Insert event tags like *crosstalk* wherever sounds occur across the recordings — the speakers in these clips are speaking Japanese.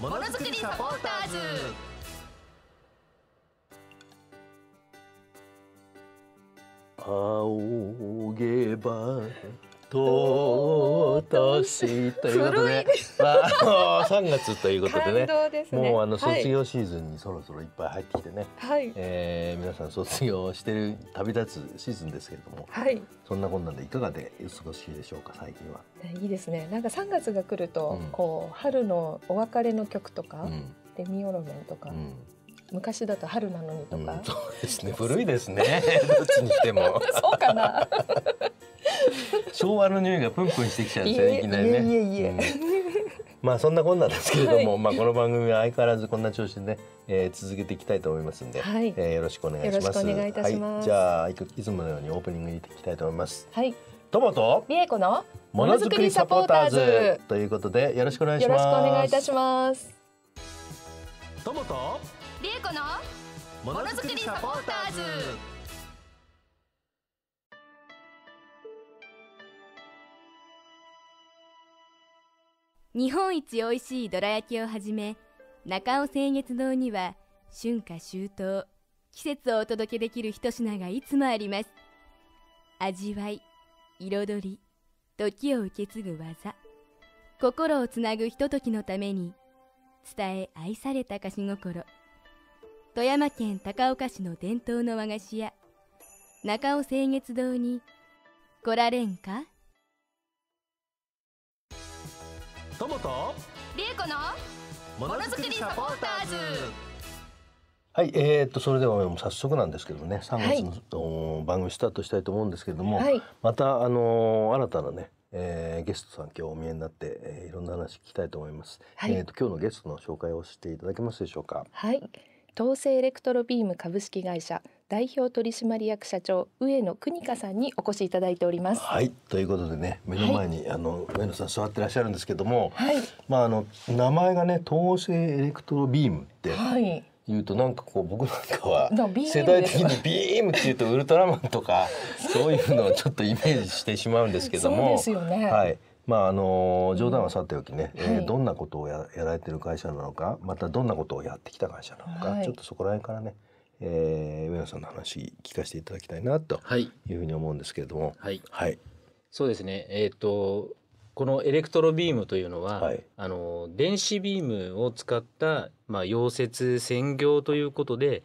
ものづくりサポーターズ仰げばとしということで、まあ、三の3月ということでね、もうあの卒業シーズンにそろそろいっぱい入ってきてね、はい、え皆さん卒業してる旅立つシーズンですけれども、はい、そんなこんなんでいかがでお過ごしでしょうか最近は。いいですねなんか3月が来ると、こう春のお別れの曲とか、でデミオロメンとか。昔だと春なのにとか、うん、そうですね古いですねどっちにしてもそうかな *laughs* 昭和の匂いがプンプンしてきちゃうんですよいきなりね。まあそんなこんなんですけれども、はい、まあこの番組は相変わらずこんな調子でね、えー、続けていきたいと思いますんで、はい、えー、よろしくお願いします。いますはい、じゃあいつものようにオープニングていきたいと思います。はい。トマト、リエコのものづくりサポーターズということでよろしくお願いします。よろしくお願いいたします。トマト、リエコのものづくりサポーターズ。日本一美味しいどら焼きをはじめ中尾清月堂には春夏秋冬季節をお届けできる一品がいつもあります味わい彩り時を受け継ぐ技心をつなぐひとときのために伝え愛された菓子心富山県高岡市の伝統の和菓子屋中尾清月堂に来られんかトモとリエコのものづくりサポーターズはい、えー、っとそれでは早速なんですけどね3月の、はい、番組スタートしたいと思うんですけれども、はい、またあの新たなねえー、ゲストさん今日お見えになって、えー、いろんな話聞きたいと思います、はい、えーと、と今日のゲストの紹介をしていただけますでしょうかはい東西エレクトロビーム株式会社代表取締役社長上野邦香さんにお越しいただいております。はいということでね目の前に、はい、あの上野さん座ってらっしゃるんですけども、はい、まああの名前がね東西エレクトロビームって。はい言うとなんかこう僕なんかは世代的にビームっていうとウルトラマンとかそういうのをちょっとイメージしてしまうんですけども、*laughs* ね、はい、まああの冗談はさておきね、えーどんなことをやられてる会社なのかまたどんなことをやってきた会社なのか、はい、ちょっとそこら辺からね、えー、上野さんの話聞かせていただきたいなというふうに思うんですけれども、はい、はい、そうですね、えーと、とこのエレクトロビームというのは、はい、あの電子ビームを使った、まあ、溶接専業ということで、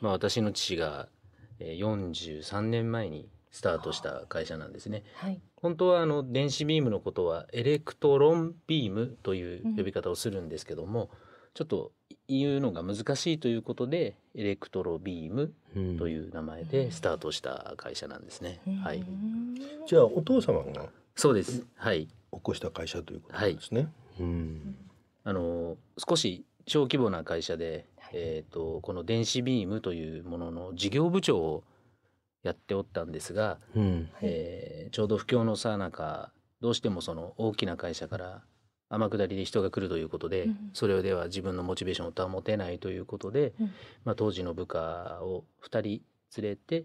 まあ、私の父が43年前にスタートした会社なんですね。はい、本当はあの電子ビームのことはエレクトロンビームという呼び方をするんですけども、うん、ちょっと言うのが難しいということでエレクトロビームという名前でスタートした会社なんですね。うん、はい、じゃあお父様がそうですはい起こした会社ということですね。はいうん、あの少し小規模な会社で、えーと、とこの電子ビームというものの事業部長をやっておったんですが、うん、えー、ちょうど不況のさなかどうしてもその大きな会社から天下りで人が来るということで、うん、それでは自分のモチベーションを保てないということで、うん、まあ、当時の部下を2人連れて、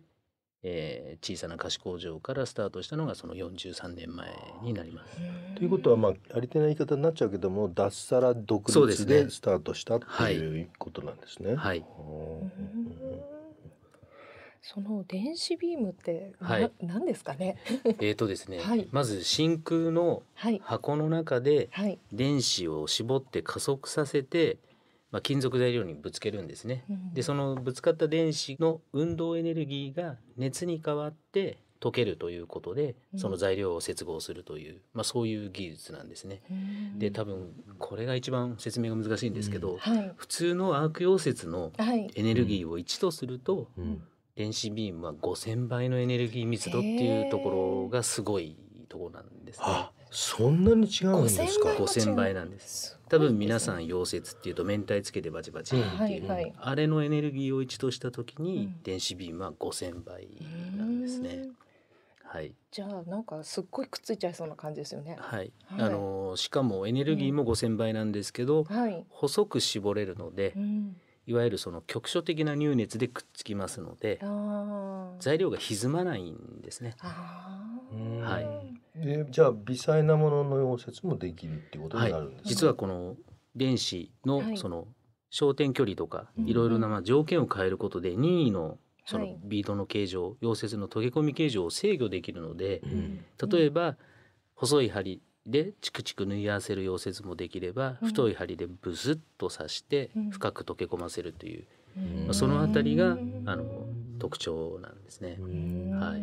えー、小さな菓子工場からスタートしたのがその43年前になります。ということは、まあ、ありてない言い方になっちゃうけども脱サラ独立でスタートしたっていうことなんですね。すねはい、はいその電子ビームってはい、何ですかね *laughs* えっとですね、はい、まず真空の箱の中で電子を絞って加速させて、まあ、金属材料にぶつけるんですね。うん、でそのぶつかった電子の運動エネルギーが熱に変わって溶けるということでその材料を接合するという、うん、まあ、そういう技術なんですね。で多分これが一番説明が難しいんですけど、うんはい、普通のアーク溶接のエネルギーを1とすると、電子ビームは5,000倍のエネルギー密度っていうところがすごいところなんですね。あそんなに違うんですか5,000倍なんです。多分皆さん溶接っていうと面体つけてバチバチっていう、あれのエネルギーを一度した時に電子ビームは5,000倍なんですね。はい、じゃあなんかすっごいくっついちゃいそうな感じですよね。はい、あのしかもエネルギーも5,000倍なんですけど、うんはい、細く絞れるので、うんいわゆるその局所的な入熱でくっつきますので材料が歪まないんですね。はい、でじゃあ微細なものの溶接もできるっていうことになるんです、ねはい、実はこの電子のその焦点距離とかいろいろなまあ条件を変えることで任意のそのビードの形状、溶接の溶け込み形状を制御できるので、例えば細い針でチクチク縫い合わせる溶接もできれば、うん、太い針でブスッと刺して深く溶け込ませるという、うんまあ、その辺りがあの特徴なんですね。は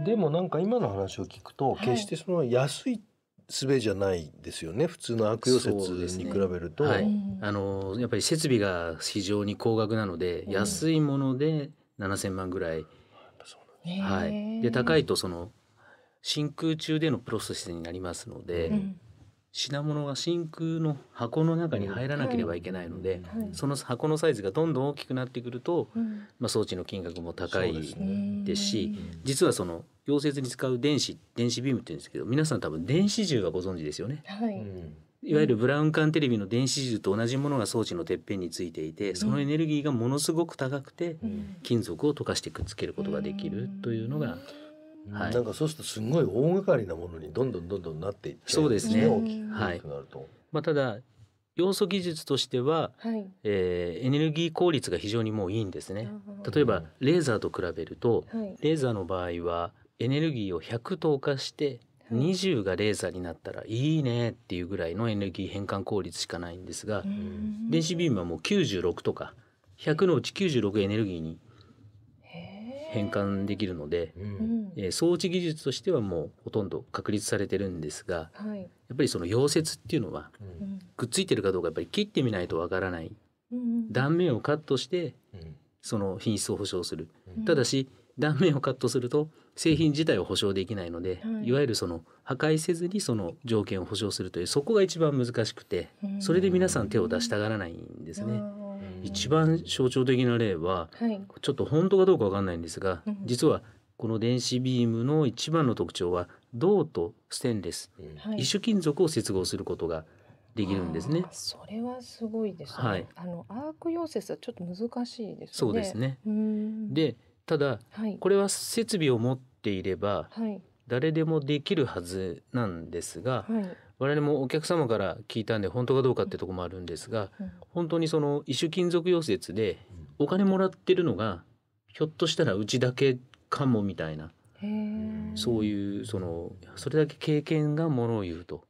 い、でもなんか今の話を聞くと、はい、決してその安い術じゃないですよね普通の悪溶接に比べると、ねはい、あのやっぱり設備が非常に高額なので、安いもので7,000万ぐらい、はい、で高いとその真空中でのプロセスになりますので、うん、品物が真空の箱の中に入らなければいけないので、はいはい、その箱のサイズがどんどん大きくなってくると、うん、まあ、装置の金額も高いですし、ね、実はその溶接に使う電子電子ビームって言うんですけど皆さん多分電子銃はご存知ですよね。はい、いわゆるブラウン管テレビの電子銃と同じものが装置のてっぺんについていてそのエネルギーがものすごく高くて金属を溶かしてくっつけることができるというのが、はい、なんかそうするとすごい大掛かりなものにどんどんどんどんなっていってそうですね大きくなると、はい、まあ、ただ要素技術としては、はい、えー、エネルギー効率が非常にもういいんですね例えばレーザーと比べると、はい、レーザーの場合はエネルギーを100投下して20がレーザーになったらいいねっていうぐらいのエネルギー変換効率しかないんですが電子ビームはもう96とか100のうち96エネルギーに変換できるので、うん、えー、装置技術としてはもうほとんど確立されてるんですが、はい、やっぱりその溶接っていうのは、うん、くっついてるかどうかやっぱり切ってみないとわからない、うん、断面をカットして、その品質を保証する、ただし断面をカットすると製品自体を保証できないので、い、わゆるその破壊せずにその条件を保証するというそこが一番難しくて、それで皆さん手を出したがらないんですね。一番象徴的な例は、はい、ちょっと本当かどうかわかんないんですが、実はこの電子ビームの一番の特徴は銅とステンレス、は一種金属を接合することができるんですね。それはすごいですね。はい、あのアーク溶接はちょっと難しいですね。そうですね。で、ただ、はい、これは設備を持っていれば、誰でもできるはずなんですが、我々もお客様から聞いたんで本当かどうかってとこもあるんですが、本当にその異種金属溶接でお金もらってるのがひょっとしたらうちだけかもみたいなそういうそのそれだけ経験がものを言うと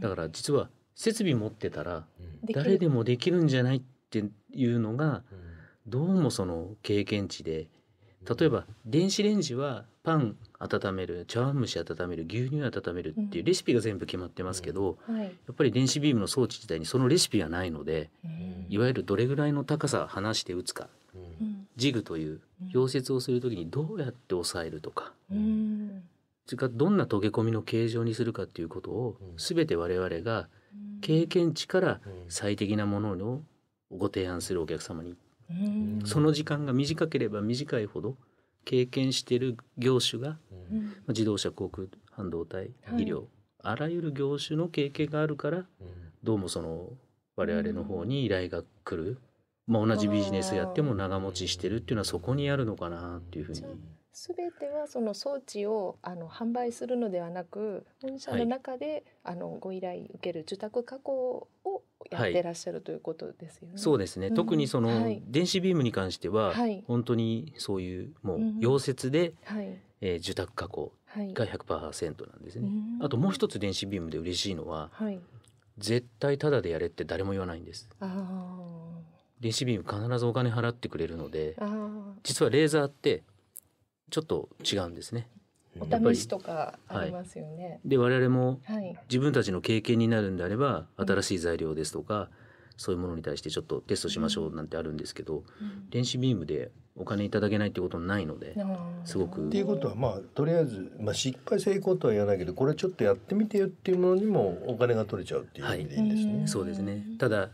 だから実は設備持ってたら誰でもできるんじゃないっていうのがどうもその経験値で例えば電子レンジはパン温める茶碗蒸し温める牛乳温めるっていうレシピが全部決まってますけど、うんはい、やっぱり電子ビームの装置自体にそのレシピがないので、うん、いわゆるどれぐらいの高さ離して打つか、うん、ジグという溶接をする時にどうやって抑えるとか、うん、それからどんな溶け込みの形状にするかっていうことを全て我々が経験値から最適なものをご提案するお客様に、その時間が短ければ短いほど、経験している業種が、うん、自動車航空半導体、はい、医療あらゆる業種の経験があるから、うん、どうもその我々の方に依頼が来る、まあ、同じビジネスやっても長持ちしてるっていうのはそこにあるのかなっていうふうに。すべてはその装置をあの販売するのではなく本社の中で、はい、あのご依頼受ける受託加工をやってらっしゃるということですよね。はい、そうですね、うん、特にその、電子ビームに関しては、はい、本当にそういうもう溶接で、うん、えー、受託加工が100%なんですね。あともう一つ電子ビームで嬉しいのは、はい、絶対タダでやれって誰も言わないんです。あ電子ビーム必ずお金払ってくれるので実はレーザーってちょっと違うんですね。お試しとかありますよね。はい、で我々も自分たちの経験になるんであれば、新しい材料ですとか、そういうものに対してちょっとテストしましょうなんてあるんですけど、うん、電子ビームでお金いただけないってことないので、すごく。っていうことはまあとりあえず、まあ、失敗成功とは言わないけどこれちょっとやってみてよっていうものにもお金が取れちゃうっていう意味でいいんですね。はい、そうですねただ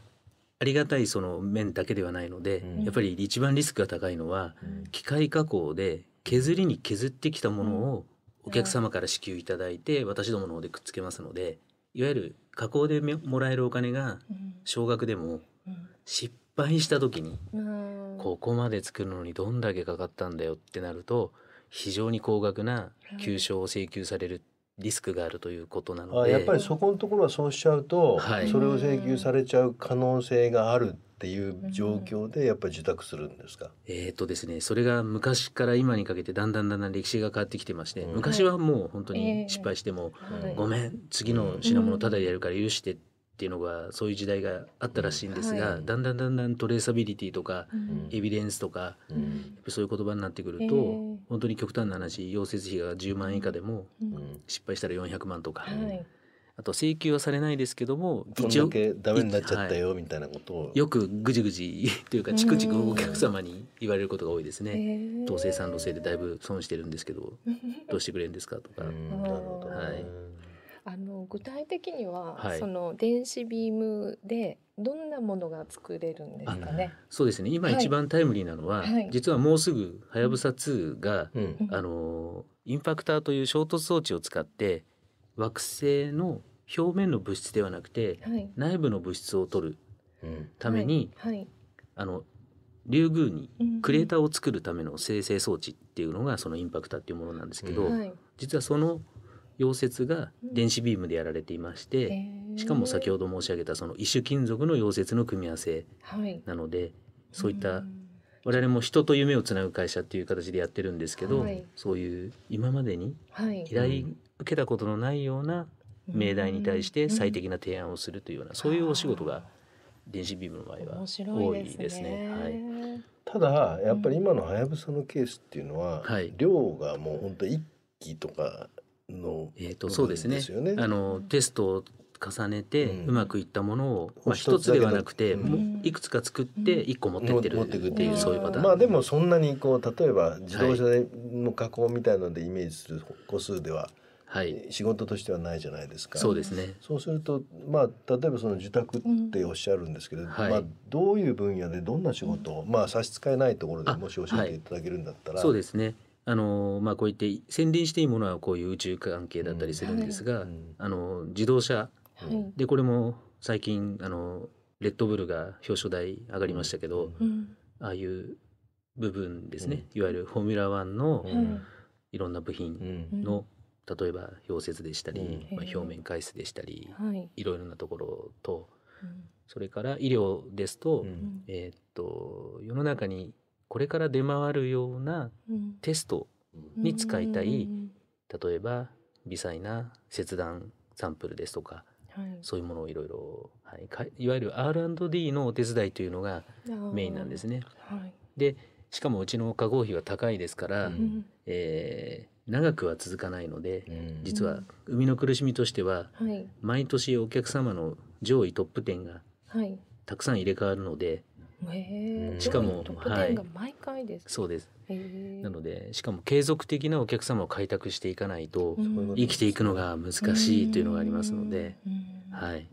ありがたいその面だけではないので、うん、やっぱり一番リスクが高いのは機械加工で削りに削ってきたものをお客様から支給いただいて、私どもの方でくっつけますのでいわゆる加工でもらえるお金が少額でも失敗した時に、ここまで作るのにどんだけかかったんだよってなると非常に高額な給償を請求されるリスクがあるということなのでやっぱりそこのところはそうしちゃうと、はい、それを請求されちゃう可能性があるっていう状況でやっぱり受託するんですか、えっ、ー、とですねそれが昔から今にかけてだんだんだんだん歴史が変わってきてまして、うん、昔はもう本当に失敗しても、はい、ごめん次の品物ただでやるから許してってっていうのがそういう時代があったらしいんですが、はい、だんだんだんだんトレーサビリティとか、うん、エビデンスとか、うん、そういう言葉になってくると、本当に極端な話溶接費が10万円以下でも、失敗したら400万とか。はいあと請求はされないですけども一応ダメになっちゃったよみたいなことを、はい、よくぐじぐじというかチクチクお客様に言われることが多いですね統制三路制でだいぶ損してるんですけど *laughs* どうしてくれるんですかとか。なるほど、はいあの具体的には、はい、その電子ビームでどんなものが作れるんですかね。そうですね。今一番タイムリーなのは、はい実はもうすぐはやぶさ2が、うん、あのインパクターという衝突装置を使って惑星の表面の物質ではなくて、内部の物質を取るために、あのリュウグウにクレーターを作るための生成装置っていうのがそのインパクターっていうものなんですけど、うん、実はその溶接が電子ビームでやられていまして、しかも先ほど申し上げたその異種金属の溶接の組み合わせなので、そういった我々も人と夢をつなぐ会社っていう形でやってるんですけど、そういう今までに依頼受けたことのないような命題に対して最適な提案をするというような、そういうお仕事が電子ビームの場合は多いですね。はい、ただやっぱり今のはやぶさのケースっていうのは、量がもう本当一機とかの、えと、そうですね、ね、あのテストを重ねて、うまくいったものを、うん、まあ、一つではなくて、いくつか作って一個持ってってるっていう、そういうパターンまあでもそんなにこう例えば自動車の加工みたいなのでイメージする個数では、はいはい、仕事としてはないじゃないですか。そうですね。そうすると、まあ、例えばその受託っておっしゃるんですけど、うんまあ、どういう分野でどんな仕事を、まあ、差し支えないところでもし教えていただけるんだったら。はい、そうですね。あのまあ、こういって宣伝していいものはこういう宇宙関係だったりするんですが、あの自動車、でこれも最近あのレッドブルが表彰台上がりましたけど、ああいう部分ですね、いわゆるフォーミュラー1のいろんな部品の、例えば溶接でしたり、まあ、表面回数でしたり、い、ろいろなところと、それから医療ですと,、えっと世の中にこれから出回るようなテストに使いたい、例えば微細な切断サンプルですとか、はい、そういうものをいろいろ、はい、いわゆる R&D のお手伝いというのがメインなんですね。はい、でしかもうちの加工費は高いですから、うん、えー、長くは続かないので、うん、実は生みの苦しみとしては、うん、毎年お客様の上位トップ10がたくさん入れ替わるので、しかもはい、毎回ですそうですなのでしかも継続的なお客様を開拓していかないと生きていくのが難しいというのがありますので、はい、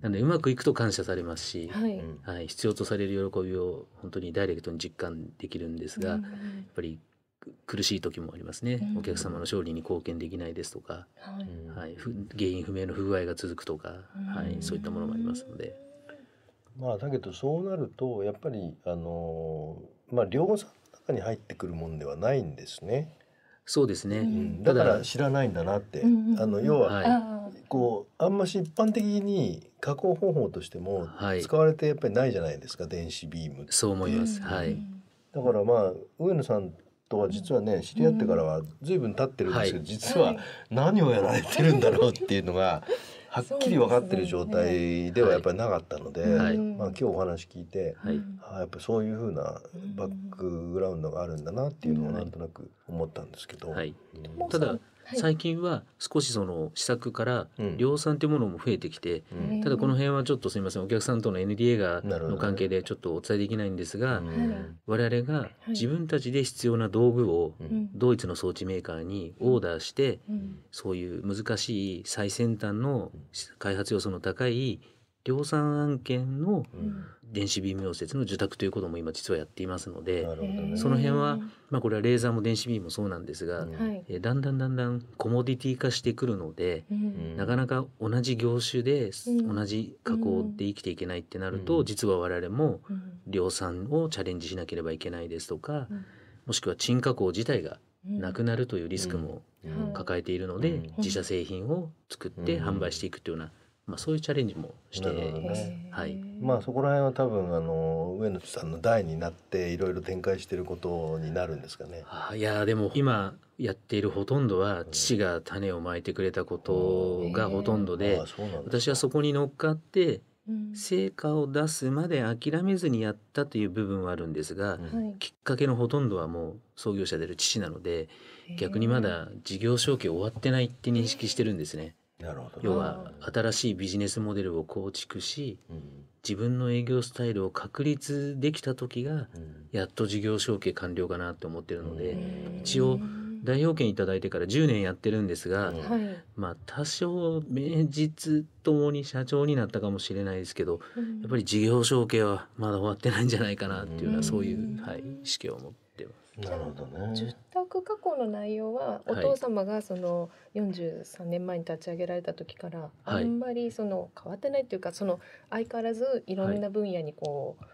なのでうまくいくと感謝されますし、はい、はい、必要とされる喜びを本当にダイレクトに実感できるんですが、うん、やっぱり苦しい時もありますね、うん、お客様の勝利に貢献できないですとか、うん、はい、原因不明の不具合が続くとか、はい、そういったものもありますので。まあ、だけどそうなるとやっぱりあの、まあ、量産の中に入ってくるもんではないんですね。そうですね、うん、だから知らないんだなって、あの要は、はい、こうあんまし一般的に加工方法としても使われてやっぱりないじゃないですか、はい、電子ビームそう思います、はい、だからまあ上野さんとは実はね知り合ってからは随分経ってるんですけど、実は何をやられてるんだろうっていうのがはっきり分かってる状態ではやっぱりなかったので、はい、まあ、今日お話聞いて、はい、あやっぱそういうふうなバックグラウンドがあるんだなっていうのをなんとなく思ったんですけど。はい、ただ最近は少しその施策から量産というものも増えてきて、うん、ただこの辺はちょっとすみませんお客さんとの NDA がの関係でちょっとお伝えできないんですが、我々が自分たちで必要な道具をドイツの装置メーカーにオーダーして、そういう難しい最先端の開発要素の高い量産案件の電子ビーム溶接の受託ということも今実はやっていますので、ね、その辺は、まあ、これはレーザーも電子ビームもそうなんですが、うん、えだんだんだんだんコモディティ化してくるので、うん、なかなか同じ業種で同じ加工で生きていけないってなると、うん、実は我々も量産をチャレンジしなければいけないですとか、もしくは沈加工自体がなくなるというリスクも抱えているので、自社製品を作って販売していくというようなまあ、そういうチャレンジもしています。はいまあ、そこら辺は多分あの上野さんの代になっていろいろ展開していることになるんですかね。あいやでも今やっているほとんどは父が種をまいてくれたことがほとんどで、私はそこに乗っかって成果を出すまで諦めずにやったという部分はあるんですが、うん、きっかけのほとんどはもう創業者である父なので逆にまだ事業承継終わってないって認識してるんですね。なるほど要は新しいビジネスモデルを構築し、うん、自分の営業スタイルを確立できた時が、うん、やっと事業承継完了かなと思ってるので、一応代表権頂いてから10年やってるんですが、まあ多少名実ともに社長になったかもしれないですけど、やっぱり事業承継はまだ終わってないんじゃないかなっていうのは、そういう、はい、意識を持って。なるほどね。住宅加工の内容はお父様がその43年前に立ち上げられた時からあんまりその変わってないっていうかその相変わらずいろんな分野にこう、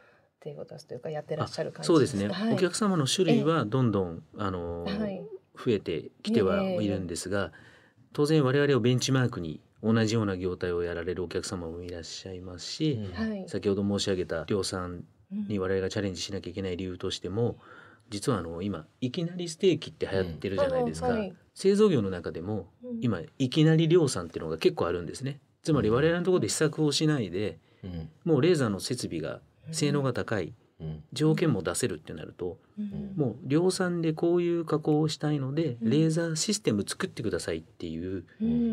手を出すというかやってらっしゃる感じそうですね、お客様の種類はどんどんあの、はい、増えてきてはいるんですが、当然我々をベンチマークに同じような業態をやられるお客様もいらっしゃいますし、うん、先ほど申し上げた量産に我々がチャレンジしなきゃいけない理由としても、うん実はあの今いきなりステーキって流行ってるじゃないですか、はい、製造業の中でも今いきなり量産っていうのが結構あるんですねつまり我々のところで試作をしないで、もうレーザーの設備が性能が高い、条件も出せるってなると、もう量産でこういう加工をしたいので、レーザーシステム作ってくださいっていう、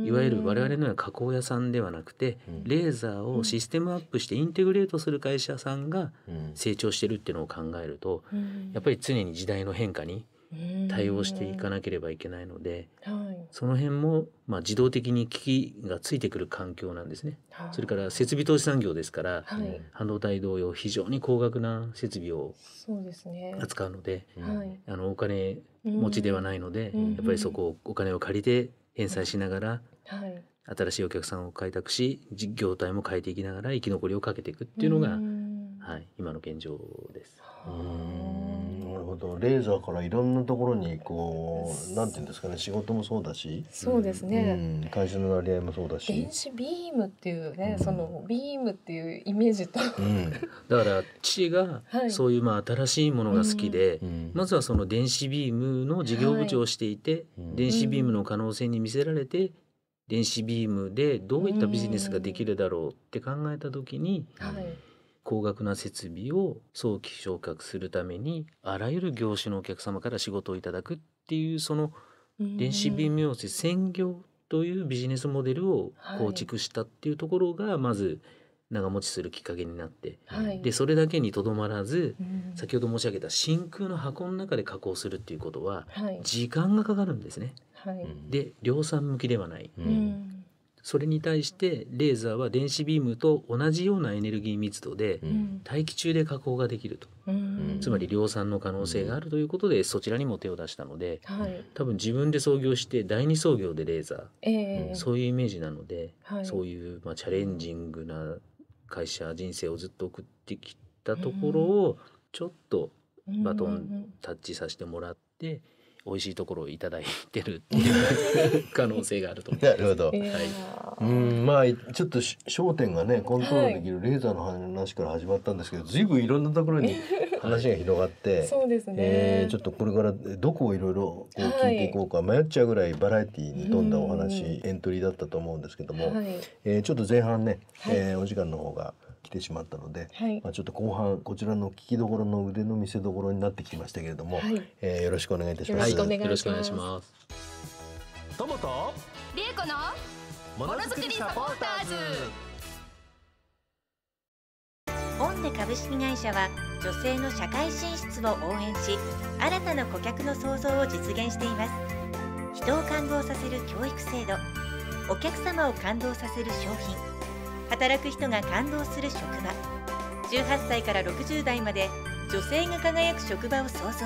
いわゆる我々のような加工屋さんではなくて、レーザーをシステムアップしてインテグレートする会社さんが成長してるっていうのを考えると、やっぱり常に時代の変化に対応していかなければいけないので、はい、その辺もまあ自動的に機器がついてくる環境なんですね。はい、それから設備投資産業ですから、はい、半導体同様非常に高額な設備を扱うので、ね、あのお金持ちではないので、やっぱりそこをお金を借りて返済しながら、新しいお客さんを開拓し業態も変えていきながら生き残りをかけていくっていうのが、はい、今の現状です。ほどレーザーからいろんなところにこうなんていうんですかね仕事もそうだしそうですね、うん、会社の割合もそうだし電子ビームっていうね、うん、そのビームっていうイメージと、うん、だから父がそういうまあ新しいものが好きで、まずはその電子ビームの事業部長をしていて、はい、電子ビームの可能性に見せられて電子ビームでどういったビジネスができるだろうって考えた時に、はい高額な設備を早期昇格するためにあらゆる業種のお客様から仕事をいただくっていうその電子微妙性専業というビジネスモデルを構築したっていうところがまず長持ちするきっかけになって、はい、でそれだけにとどまらず、うん、先ほど申し上げた真空の箱の中で加工するっていうことは時間がかかるんですね。はい、で量産向きではない、うん、それに対してレーザーは電子ビームと同じようなエネルギー密度で大気中で加工ができると、うん、つまり量産の可能性があるということでそちらにも手を出したので、はい、多分自分で創業して第二創業でレーザー、えー、そういうイメージなので、はい、そういう、まあ、チャレンジングな会社人生をずっと送ってきたところをちょっとバトンタッチさせてもらって。美味しいところをいただいてるっていう可能性があると思います。なるほど。はい。うんまあちょっと焦点がねコントロールできるレーザーの話から始まったんですけど、随分いろんなところに話が広がって、そうですね。えー、ちょっとこれからどこをいろいろ聞いていこうか、迷っちゃうぐらいバラエティーに富んだお話エントリーだったと思うんですけども、はい、えー、ちょっと前半ね、えー、お時間の方が来てしまったので、はい、まあちょっと後半こちらの聞きどころの腕の見せ所になってきましたけれども、はい、えー、よろしくお願いいたします。よろしくお願いします。トモト、リエコのものづくりサポーターズ。オンデ株式会社は女性の社会進出を応援し、新たな顧客の創造を実現しています。人を感動させる教育制度お客様を感動させる商品働く人が感動する職場18歳から60代まで女性が輝く職場を創造し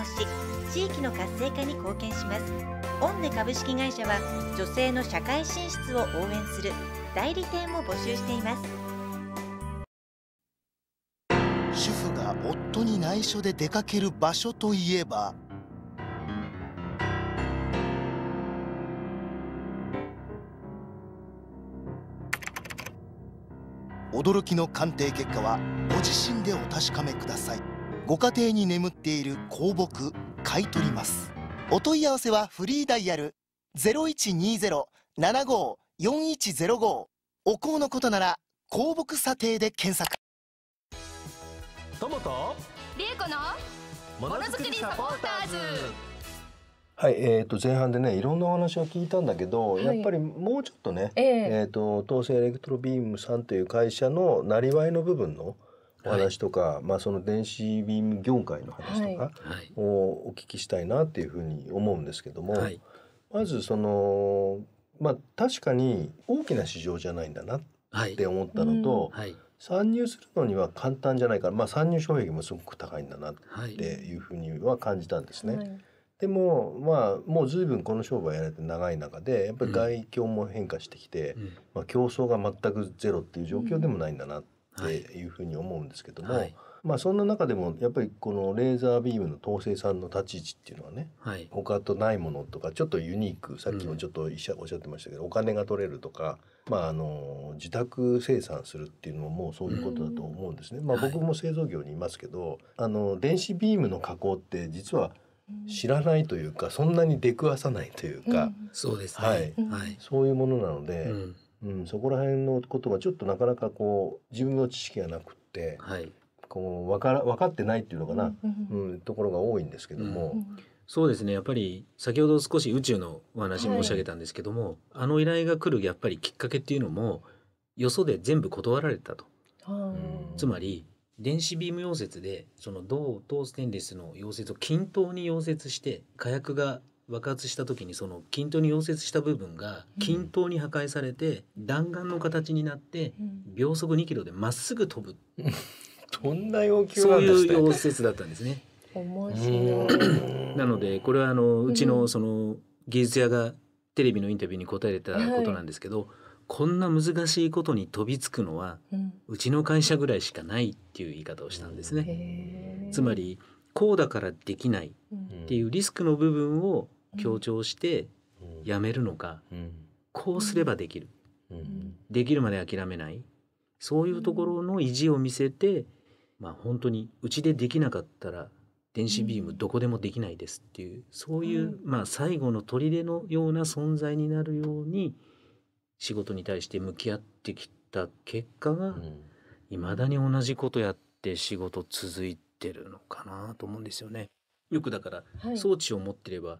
地域の活性化に貢献しますオンネ株式会社は女性の社会進出を応援する代理店も募集しています主婦が夫に内緒で出かける場所といえば驚きの鑑定結果はご自身でお確かめくださいご家庭に眠っている香木買い取りますお問い合わせはフリーダイヤル0120-75-4105お香のことなら香木査定で検索トモとリエコのものづくりサポーターズはい、えー、と前半でねいろんなお話を聞いたんだけど、はい、やっぱりもうちょっとね、えー、えーと東西エレクトロビームさんという会社のなりわいの部分のお話とか、はい、まあ、その電子ビーム業界の話とかをお聞きしたいなっていうふうに思うんですけども、はい、まずその、まあ、確かに大きな市場じゃないんだなって思ったのと。参入するのには簡単じゃないから、まあ、参入障壁もすごく高いんだなっていうふうには感じたんですね。でもまあもう随分この商売やられて長い中でやっぱり外境も変化してきて、うん、まあ、競争が全くゼロっていう状況でもないんだなっていうふうに思うんですけども、はい、まあ、そんな中でもやっぱりこのレーザービームの統制さんの立ち位置っていうのはね、はい、他とないものとかちょっとユニークさっきもちょっとおっしゃってましたけど、うん、お金が取れるとか、まあ、あの自宅生産するっていうのももうそういうことだと思うんですね。うん、まあ、僕も製造業にいますけど、はい、あの電子ビームの加工って実は知らないというかそんなに出くわさないというか、そうですはい、はい、そういうものなので、うんそこら辺のことがちょっとなかなかこう自分の知識がなくって、はい、こう分から分かってないっていうのかな、うんところが多いんですけども。そうですねやっぱり先ほど少し宇宙のお話申し上げたんですけども、はい、あの依頼が来るやっぱりきっかけっていうのもよそで全部断られたと、つまり電子ビーム溶接でその銅とステンレスの溶接を均等に溶接して火薬が爆発した時にその均等に溶接した部分が均等に破壊されて弾丸の形になって秒速2キロでまっすぐ飛ぶ、*laughs* どんな要求そういう溶接だったんですね。面白いなのでこれはあのうちのその技術屋がテレビのインタビューに答えたことなんですけど、こんな難しいことに飛びつくのは、うん、うちの会社ぐらいしかないっていう言い方をしたんですね。つまりこうだからできないっていうリスクの部分を強調してやめるのか、うん、こうすればできる、うん、できるまで諦めないそういうところの意地を見せて、まあ、本当にうちでできなかったら電子ビームどこでもできないですっていうそういう、まあ、最後の砦のような存在になるように、仕事に対して向き合ってきた結果がいま、だに同じことやって仕事続いてるのかなと思うんですよね。よくだから、装置を持ってれば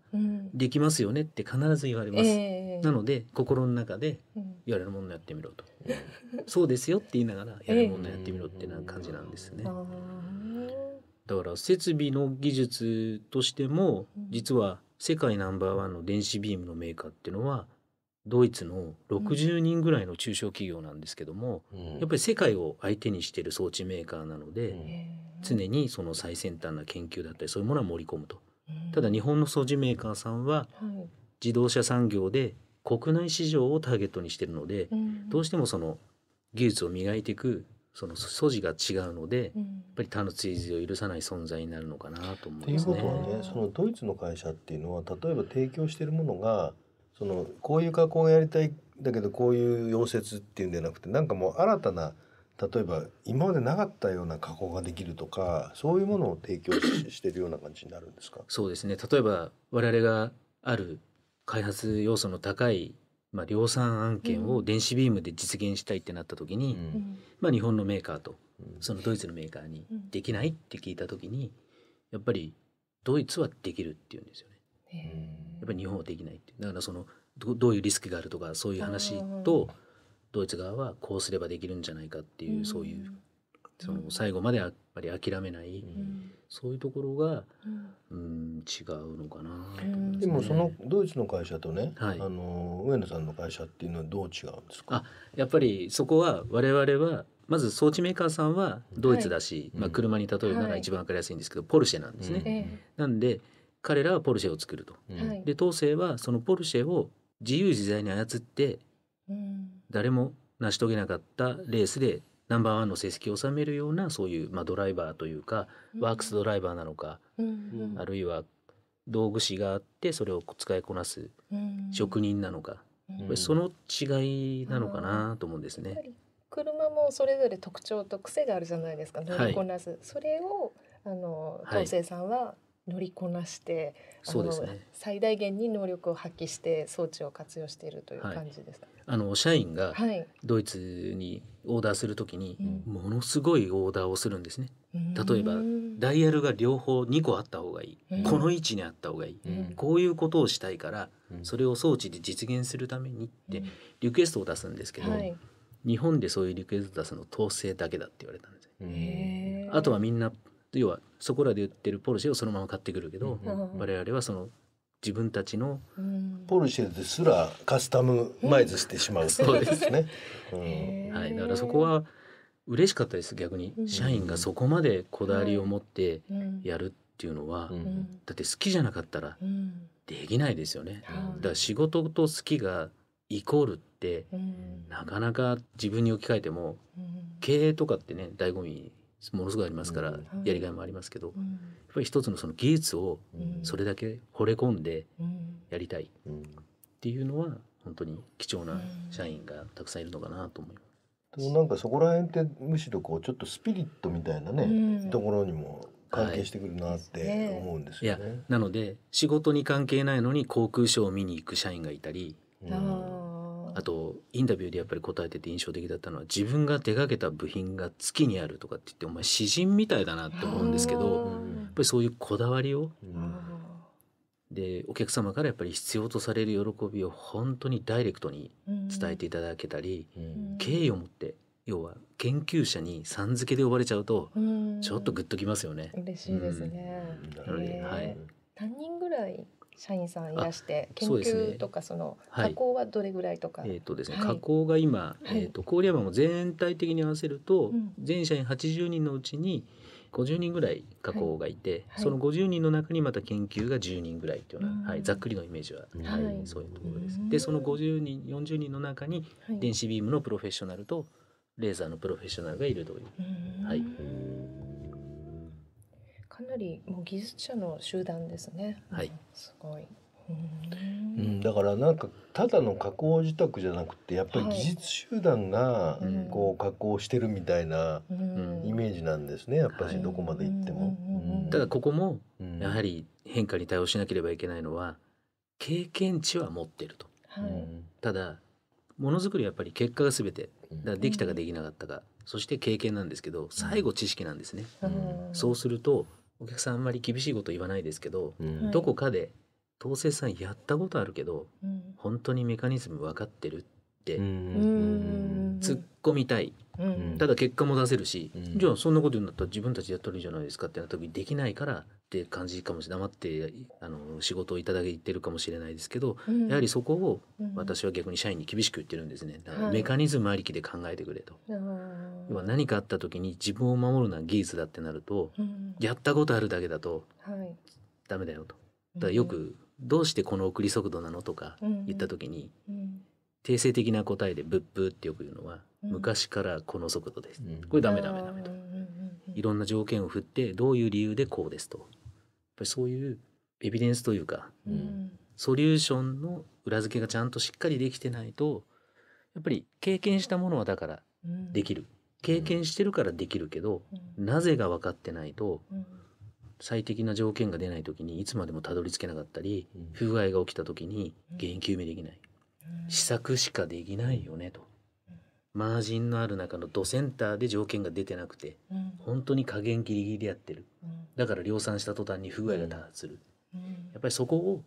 できますよねって必ず言われます、うん、なので心の中でやれるものやってみろと、うん、*laughs* そうですよって言いながらやれるものやってみろってな感じなんですね、だから設備の技術としても実は世界ナンバーワンの電子ビームのメーカーっていうのはドイツの60人ぐらいの中小企業なんですけども、うん、やっぱり世界を相手にしてる装置メーカーなので、うん、常にその最先端な研究だったりそういうものは盛り込むと。ただ日本の掃除メーカーさんは自動車産業で国内市場をターゲットにしてるので、どうしてもその技術を磨いていくその素地が違うので、やっぱり他の追随を許さない存在になるのかなと思いますね。ということはねそのドイツの会社っていうのは例えば提供してるものがそのこういう加工をやりたいだけどこういう溶接っていうんじゃなくてなんかもう新たな例えば今までなかったような加工ができるとかそういうものを提供してるような感じになるんですかそうですね例えば我々がある開発要素の高い、まあ、量産案件を電子ビームで実現したいってなった時に、うん、まあ、日本のメーカーとそのドイツのメーカーにできないって聞いた時にやっぱりドイツはできるっていうんですよね。やっぱり日本はできないってだからそのどういうリスクがあるとかそういう話とドイツ側はこうすればできるんじゃないかっていう、そういうその最後までやっぱり諦めない、そういうところが、うん、違うのかな、でもそのドイツの会社とね、あの上野さんの会社っていうのはどう違うんですかやっぱりそこは我々はまず装置メーカーさんはドイツだし、まあ、車に例えるなら一番分かりやすいんですけど、ポルシェなんですね。なんで彼らはポルシェを作ると、うん、で統制はそのポルシェを自由自在に操って、うん、誰も成し遂げなかったレースでナンバーワンの成績を収めるようなそういう、まあ、ドライバーというか、ワークスドライバーなのか、あるいは道具師があってそれを使いこなす職人なのか、うん、その違いなのかなと思うんですね。車もそれぞれ特徴と癖があるじゃないですか乗りこなす、はい、それをあの東生さんは乗りこなしてそうです、ね、最大限に能力を発揮して装置を活用しているという感じですか、はい、あの社員がドイツにオーダーするときにものすごいオーダーをするんですね、うん、例えばダイヤルが両方2個あった方がいい、うん、この位置にあった方がいい、うん、こういうことをしたいからそれを装置で実現するためにってリクエストを出すんですけど、はい、日本でそういうリクエスト出すの統制だけだって言われたんですあとはみんな要はそこらで売ってるポルシェをそのまま買ってくるけど、うん、我々はその自分たちの、うん、ポルシェですらカスタムマイズしてしまうそうですね、うんはい、だからそこは嬉しかったです逆に社員がそこまでこだわりを持ってやるっていうのは、うん、だって好きじゃなかったらできないですよね、だから仕事と好きがイコールって、なかなか自分に置き換えても、経営とかってね醍醐味ものすごいありますからやりがいもありますけど、やっぱり一つのその技術をそれだけ惚れ込んでやりたいっていうのは本当に貴重な社員がたくさんいるのかなと思います。でもなんかそこら辺ってむしろこうちょっとスピリットみたいなね、ところにも関係してくるなって思うんですよ、ねはい、いやなので仕事に関係ないのに航空ショーを見に行く社員がいたり、うんあとインタビューでやっぱり答えてて印象的だったのは自分が手がけた部品が月にあるとかって言ってお前詩人みたいだなって思うんですけどやっぱりそういうこだわりを、でお客様からやっぱり必要とされる喜びを本当にダイレクトに伝えていただけたり、敬意を持って要は研究者にさん付けで呼ばれちゃうとちょっとグッときますよね。嬉しいですね、なので、はい、何人ぐらい社員さんいらして研究とかその加工はどれぐらいとか、はい、えっ、ー、とですね、はい、加工が今、えっ、ー、と郡山も全体的に合わせると、全社員80人のうちに50人ぐらい加工がいて、はい、その50人の中にまた研究が10人ぐらいというような、はい、ざっくりのイメージは、はい、そういうところです。でその50人40人の中に電子ビームのプロフェッショナルとレーザーのプロフェッショナルがいるという。はいかなりもう技術者の集団ですね。はい、すごい。うん、だからなんかただの加工自宅じゃなくてやっぱり技術集団がこう加工してるみたいなイメージなんですねやっぱりどこまで行っても。ただここもやはり変化に対応しなければいけないのは経験値は持ってると。はい、ただものづくりやっぱり結果が全てだできたかできなかったか、そして経験なんですけど最後知識なんですね。そうするとお客さんあんまり厳しいこと言わないですけど、うん、どこかで統制さんやったことあるけど、うん、本当にメカニズム分かってるって突っ込みたい、うん、ただ結果も出せるし、うん、じゃあそんなことになったら自分たちでやったらいいじゃないですかってなった時にできないからって感じかもしれない黙ってあの仕事をいただいてるかもしれないですけど、うん、やはりそこを私は逆に社員に厳しく言ってるんですねだからメカニズムありきで考えてくれと、はい、要は何かあった時に自分を守るのは技術だってなると、やったことあるだけだと、はい、ダメだよとだからよく、どうしてこの送り速度なのとか言った時に、うん定性的な答えでブッブってよく言うのは、昔からこの速度です。これダメダメダメと。いろんな条件を振ってどういう理由でこうですと。やっぱりそういうエビデンスというか、ソリューションの裏付けがちゃんとしっかりできてないとやっぱり経験したものはだからできる、経験してるからできるけど、なぜが分かってないと、最適な条件が出ない時にいつまでもたどり着けなかったり、不具合が起きた時に原因究明できない、試作しかできないよねと。マージンのある中のドセンターで条件が出てなくて、うん、本当に加減ギリギリでやってる、うん、だから量産した途端に不具合が多発する、うん、やっぱりそこを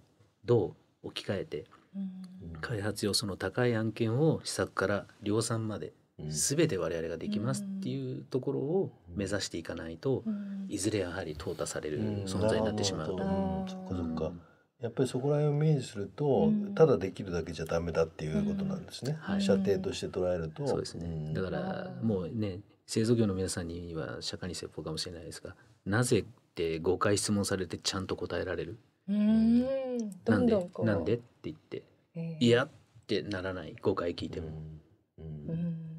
どう置き換えて、開発要素の高い案件を試作から量産まで全て我々ができますっていうところを目指していかないと、いずれやはり淘汰される存在になってしまうと。そっかそやっぱりそこら辺をイメージすると、うん、ただできるだけじゃダメだっていうことなんですね、うんはい、射程として捉えるとそうですね、うん、だからもうね製造業の皆さんには釈迦に説法かもしれないですがなぜって5回質問されてちゃんと答えられるなんでなんでって言って、えー、いやってならない5回聞いても。うん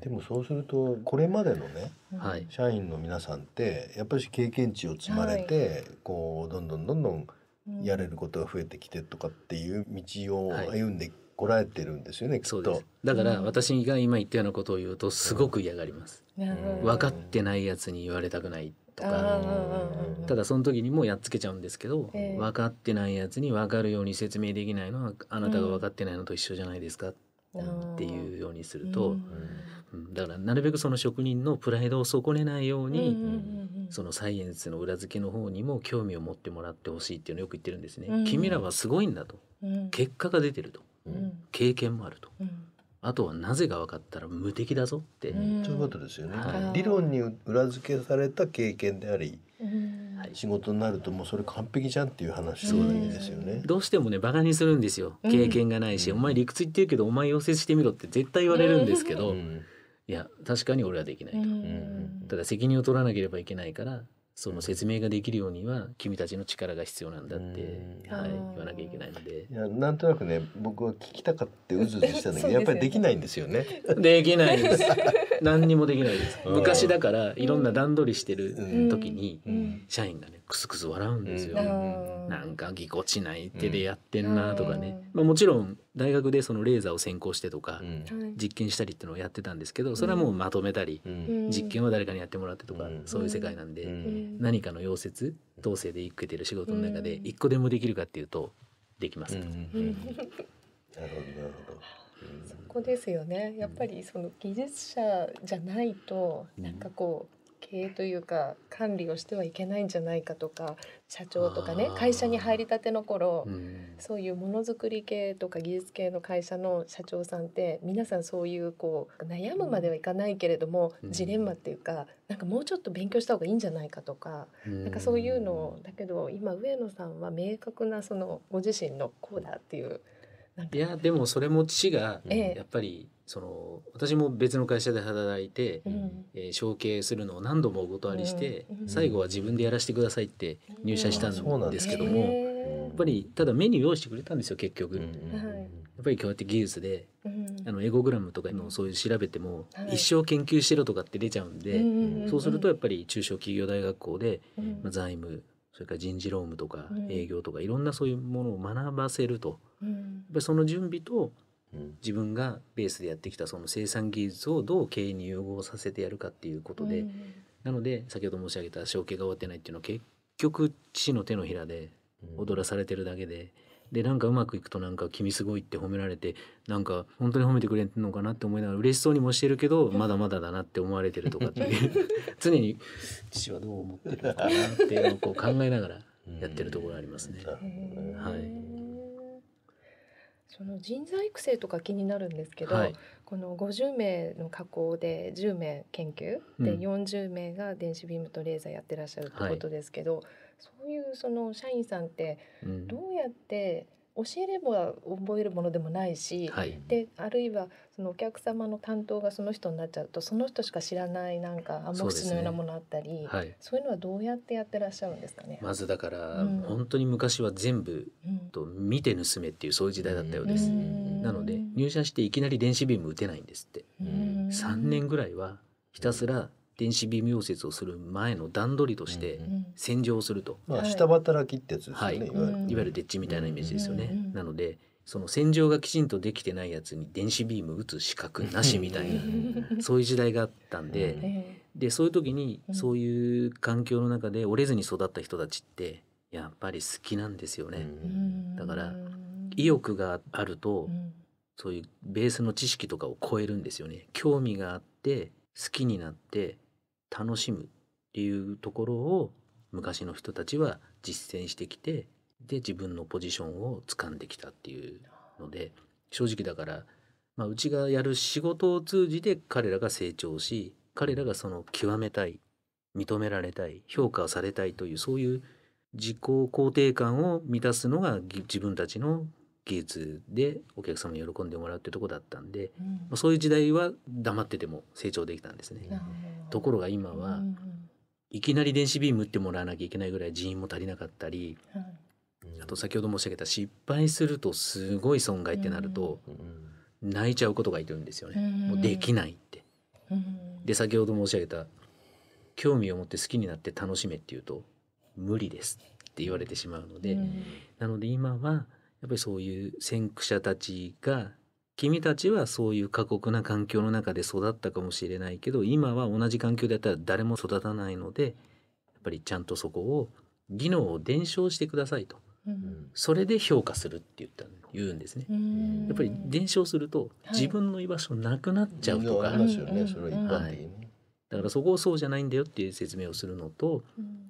でもそうするとこれまでのね、はい、社員の皆さんってやっぱり経験値を積まれて、はい、こうどんどんどんどんやれることが増えてきてとかっていう道を歩んでこられてるんですよね、はい、きっとだから私が今言ったようなことを言うとすごく嫌がります、うん、分かってないやつに言われたくないとかただその時にもやっつけちゃうんですけど、えー、分かってないやつに分かるように説明できないのはあなたが分かってないのと一緒じゃないですかってっていうようにすると、うん、だからなるべくその職人のプライドを損ねないように、そのサイエンスの裏付けの方にも興味を持ってもらってほしいっていうのをよく言ってるんですね。うん、君らはすごいんだと、うん、結果が出てると、うん、経験もあると、あとはなぜが分かったら無敵だぞって。そういうことですよね、はい、理論に裏付けされた経験であり、うん仕事になるともうそれ完璧じゃんっていう話するわけですよね、どうしてもねバカにするんですよ経験がないし、うん、お前理屈言ってるけどお前溶接してみろって絶対言われるんですけど、いや確かに俺はできないと、ただ責任を取らなければいけないからその説明ができるようには君たちの力が必要なんだって、はい、言わなきゃいけないのでいやなんとなくね僕は聞きたかってうずうずしたんだけど、ね、やっぱりできないんですよねできないです何にもできないです昔だからいろんな段取りしてる時に、社員がねクスクス笑うんですよ、うんなんかぎこちない手でやってんなとかね、まあ、もちろん大学でそのレーザーを専攻してとか、実験したりっていうのをやってたんですけどそれはもうまとめたり、実験は誰かにやってもらってとか、そういう世界なんで、何かの溶接統制で受けてる仕事の中で一個でもできるかっていうとできます、なるほどなるほどそこですよねやっぱりその技術者じゃないとなんかこう営というか管理をしてはいけないんじゃないかとか社長とかね会社に入りたての頃、うん、そういうものづくり系とか技術系の会社の社長さんって皆さんそういうこう悩むまではいかないけれども、うん、ジレンマっていうかなんかもうちょっと勉強した方がいいんじゃないかとか、うん、なんかそういうのをだけど今上野さんは明確なそのご自身のこうだっていう。いやでもそれも父がやっぱり、ええその私も別の会社で働いて、うん、えー、承継するのを何度もお断りして、うん、最後は自分でやらせてくださいって入社したんですけども、やっぱりただメニュー用意してくれたんですよ結局、やっぱりこうやって技術で、あのエゴグラムとかのそういう調べても、一生研究しろとかって出ちゃうんで、そうするとやっぱり中小企業大学校で、まあ、財務それから人事労務とか営業とか、いろんなそういうものを学ばせると、やっぱりその準備と自分がベースでやってきたその生産技術をどう経営に融合させてやるかっていうことで、なので先ほど申し上げた承継が終わってないっていうのは結局父の手のひらで踊らされてるだけで。でなんかうまくいくとなんか「君すごい」って褒められてなんか本当に褒めてくれるのかなって思いながら嬉しそうにもしてるけど *laughs* まだまだだなって思われてるとかっていう *laughs* 常に父はどう思ってるのかなっていうのをこう考えながらやってるところありますね。はいその人材育成とか気になるんですけど、はい、この50名の加工で10名研究で40名が電子ビームとレーザーやってらっしゃるってことですけど、うんはい、そういうその社員さんってどうやって教えれば覚えるものでもないし、はい、であるいはそのお客様の担当がその人になっちゃうとその人しか知らないなんか暗黙知のようなものあったりそう、ねはい、ういうのはどうやってやってらっしゃるんですかねまずだから、うん、本当に昔は全部と見て盗めっていうそういう時代だったようです。なので入社していきなり電子ビーム打てないんですって。3年ぐらいはひたすら電子微溶接をする前の段取りとして洗浄すると、まあ、下働きってやつですね、はい、いわゆるデッチみたいなイメージですよね、なのでその洗浄がきちんとできてないやつに電子ビーム打つ資格なしみたいなそういう時代があったんででそういう時にそういう環境の中で折れずに育った人たちってやっぱり好きなんですよね。だから意欲があると、そういうベースの知識とかを超えるんですよね。興味があって好きになって楽しむっていうところを昔の人たちは実践してきてで自分のポジションを掴んできたっていうので正直だから、まあ、うちがやる仕事を通じて彼らが成長し彼らがその極めたい認められたい評価されたいというそういう自己肯定感を満たすのが自分たちの技術でお客様に喜んでもらうってとこだったんで、うん、そういう時代は黙ってても成長できたんですね。ところが今は、うんいきなり電子ビーム打ってもらわなきゃいけないぐらい人員も足りなかったり、あと先ほど申し上げた失敗するとすごい損害ってなると、泣いちゃうことがいるんですよね。もうできないって。で先ほど申し上げた興味を持って好きになって楽しめっていうと無理ですって言われてしまうので、なので今はやっぱりそういう先駆者たちが君たちはそういう過酷な環境の中で育ったかもしれないけど今は同じ環境だったら誰も育たないのでやっぱりちゃんとそこを技能を伝承してくださいと、うん、それで評価するって言った言うんですね。やっぱり伝承すると自分の居場所なくなっちゃうとか、はい、だからそこをそうじゃないんだよっていう説明をするのと、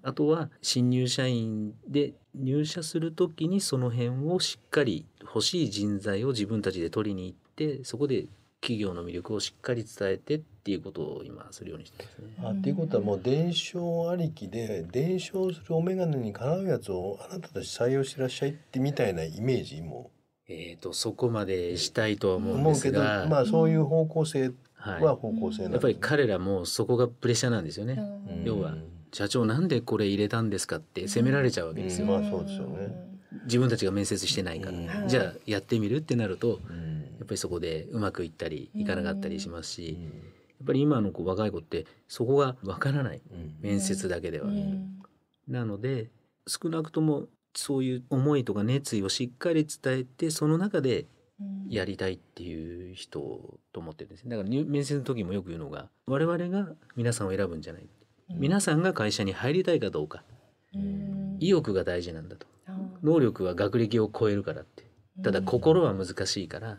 あとは新入社員で入社する時にその辺をしっかり欲しい人材を自分たちで取りに行ってそこで企業の魅力をしっかり伝えてっていうことを今するようにしてますね。あっていうことはもう伝承ありきで伝承するお眼鏡にかなうやつをあなたたち採用してらっしゃいってみたいなイメージも。えーと、そこまでしたいとは思うんですが、まあ、そういう方向性は方向性、はい、やっぱり彼らもそこがプレッシャーなんですよね、要は社長なんでこれ入れたんですかって責められちゃうわけですよ。まあそうですよね自分たちが面接してないから、じゃあやってみるってなると、やっぱりそこでうまくいったりいかなかったりしますし、やっぱり今の子若い子ってそこがわからない、面接だけでは。なので少なくともそういう思いとか熱意をしっかり伝えてその中でやりたいっていう人と思ってるんですだから面接の時もよく言うのが我々が皆さんを選ぶんじゃない皆さんが会社に入りたいかどうか、うん、意欲が大事なんだと、能力は学歴を超えるからってただ心は難しいから、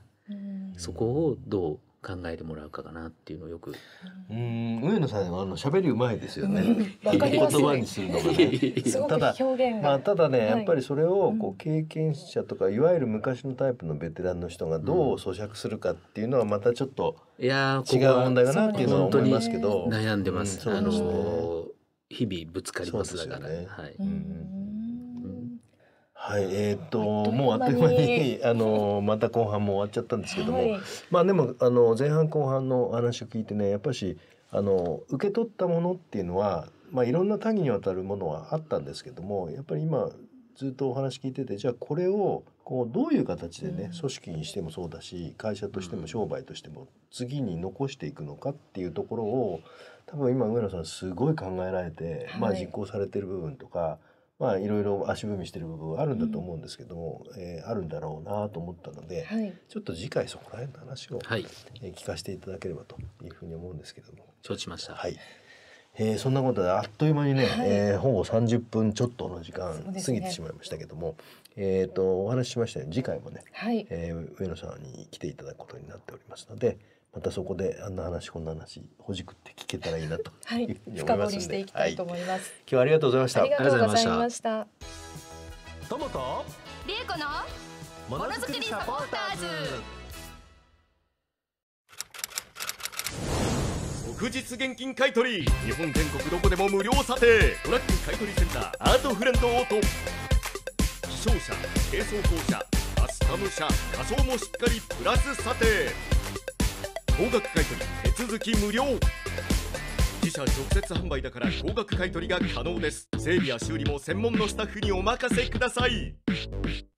そこをどう考えてもらうかかなっていうのをよく。うん、上野さんはあの喋りうまいですよね。うん、言葉にするのがね。*laughs* ただ、まあただね、やっぱりそれをこう経験者とか、いわゆる昔のタイプのベテランの人がどう咀嚼するかっていうのはまたちょっといや、違う問題かなっていうのは思いますけど。悩んでます。あのー、日々ぶつかりますだから、はい。うんはい、えっ、ともうあっという間にあの *laughs* また後半も終わっちゃったんですけども、はい、まあでもあの前半後半の話を聞いてねやっぱしあの受け取ったものっていうのは、まあ、いろんな多岐にわたるものはあったんですけどもやっぱり今ずっとお話聞いててじゃあこれをこうどういう形でね、組織にしてもそうだし会社としても商売としても次に残していくのかっていうところを多分今上野さんすごい考えられて、はい、まあ実行されてる部分とか。まあ、いろいろ足踏みしてる部分あるんだと思うんですけども、うん、えー、あるんだろうなと思ったので、はい、ちょっと次回そこら辺の話を、はえ聞かせていただければというふうに思うんですけども。承知しました、はいえー、そんなことであっという間にね、はい、えー、ほぼ30分ちょっとの時間過ぎてしまいましたけども、ね、えーと、とお話ししましたように次回もね、はい、えー、上野さんに来ていただくことになっておりますので、またそこであんな話こんな話ほじくって聞けたらいいなと *laughs* はい、深掘りしていきたいと思います、はい、今日はありがとうございましたありがとうございましたともとりえこのものづくりサポーターズ即日現金買取日本全国どこでも無料査定トラック買取センターアートフレンドオート商社、車軽装校舎カスタム社、仮想もしっかりプラス査定高額買取手続き無料自社直接販売だから高額買取が可能です整備や修理も専門のスタッフにお任せください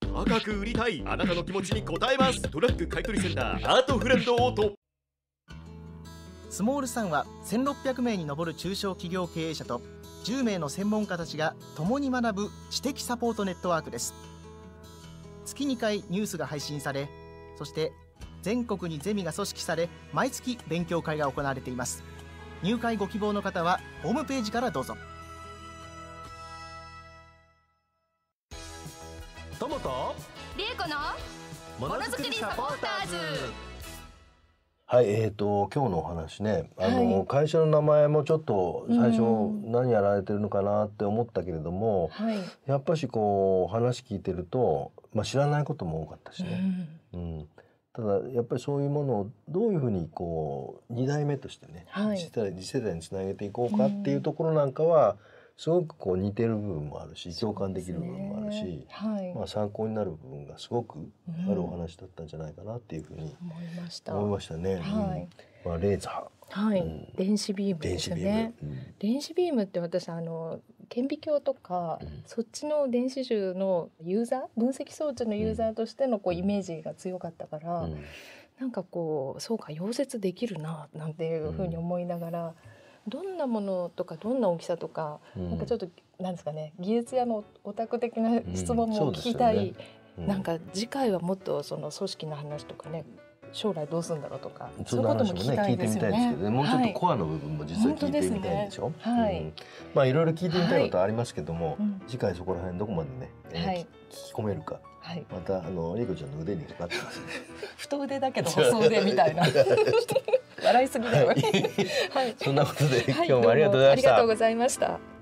高く売りたいあなたの気持ちに応えますトラック買取センターアートフレンドオートスモールさんは1600名に上る中小企業経営者と10名の専門家たちが共に学ぶ知的サポートネットワークです月2回ニュースが配信されそして全国にゼミが組織され毎月勉強会が行われています入会ご希望の方はホームページからどうぞトモとリエコのものづくりサポーターズはい、えーと、今日のお話ねあの、はい、会社の名前もちょっと最初何やられてるのかなって思ったけれども、うん、やっぱしこう話聞いてると、まあ、知らないことも多かったしね、うん、うん、ただやっぱりそういうものをどういうふうにこう2代目としてね、はい、次世代次世代につなげていこうかっていうところなんかは、すごくこう似てる部分もあるし共感できる部分もあるし、ねはい、まあ、参考になる部分がすごくあるお話だったんじゃないかなっていうふうに思いました思いましたね。はいうん、まあ、レーザーはい、うん、電子ビームですね電子ビーム、うん、電子ビームって私あの顕微鏡とか、うん、そっちの電子銃のユーザー分析装置のユーザーとしてのこうイメージが強かったから、うん、なんかこうそうか溶接できるななんていうふうに思いながら。どんなものとかどんな大きさとか、うん、なんかちょっとなんですかね技術屋のオタク的な質問も聞きたい、うんねうん、なんか次回はもっとその組織の話とかね将来どうするんだろうとかそういうことも聞、ね、聞いてみたいですけどねもうちょっとコアの部分も実は聞いてみたいでしょ、はい、うん、まあいろいろ聞いてみたいことありますけども、はい、次回そこら辺どこまでね、えー、はい、聞き込めるか、はい、またあのリコちゃんの腕にかかってます、ね、*laughs* 太腕だけど細腕みたいな *laughs* 笑いすぎだよ、はい、そんなことで今日もありがとうございました、ありがとうございました